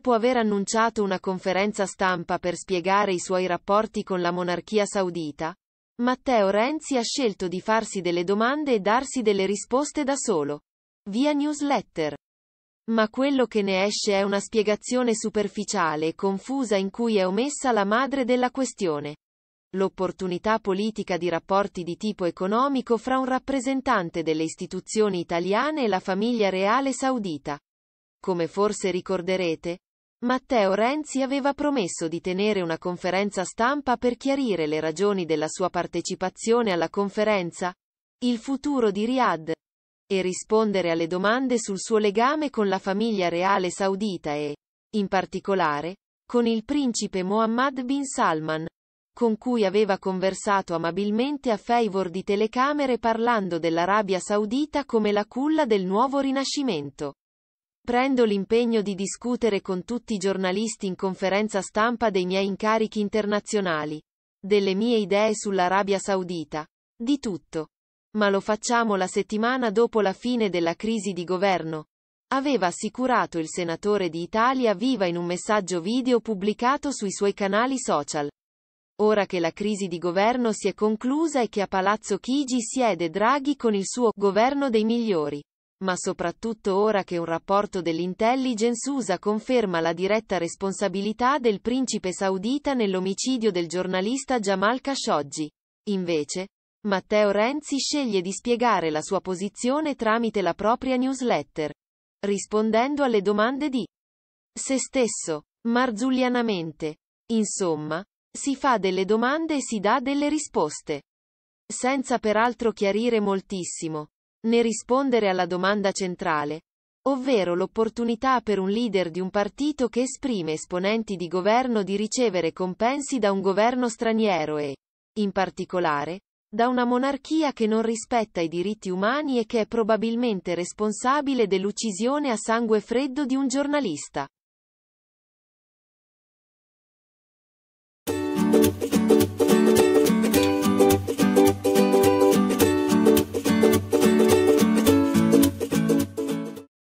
dopo aver annunciato una conferenza stampa per spiegare i suoi rapporti con la monarchia saudita, Matteo Renzi ha scelto di farsi delle domande e darsi delle risposte da solo. Via newsletter. Ma quello che ne esce è una spiegazione superficiale e confusa in cui è omessa la madre della questione. L'opportunità politica di rapporti di tipo economico fra un rappresentante delle istituzioni italiane e la famiglia reale saudita. Come forse ricorderete, Matteo Renzi aveva promesso di tenere una conferenza stampa per chiarire le ragioni della sua partecipazione alla conferenza, il futuro di Riyadh, e rispondere alle domande sul suo legame con la famiglia reale saudita e, in particolare, con il principe Mohammad bin Salman, con cui aveva conversato amabilmente a favor di telecamere parlando dell'Arabia Saudita come la culla del nuovo rinascimento. Prendo l'impegno di discutere con tutti i giornalisti in conferenza stampa dei miei incarichi internazionali, delle mie idee sull'Arabia Saudita, di tutto. Ma lo facciamo la settimana dopo la fine della crisi di governo, aveva assicurato il senatore di Italia Viva in un messaggio video pubblicato sui suoi canali social. Ora che la crisi di governo si è conclusa e che a Palazzo Chigi siede Draghi con il suo governo dei migliori ma soprattutto ora che un rapporto dell'intelligence USA conferma la diretta responsabilità del principe saudita nell'omicidio del giornalista Jamal Khashoggi. Invece, Matteo Renzi sceglie di spiegare la sua posizione tramite la propria newsletter, rispondendo alle domande di se stesso, marzullianamente. Insomma, si fa delle domande e si dà delle risposte. Senza peraltro chiarire moltissimo né rispondere alla domanda centrale, ovvero l'opportunità per un leader di un partito che esprime esponenti di governo di ricevere compensi da un governo straniero e, in particolare, da una monarchia che non rispetta i diritti umani e che è probabilmente responsabile dell'uccisione a sangue freddo di un giornalista.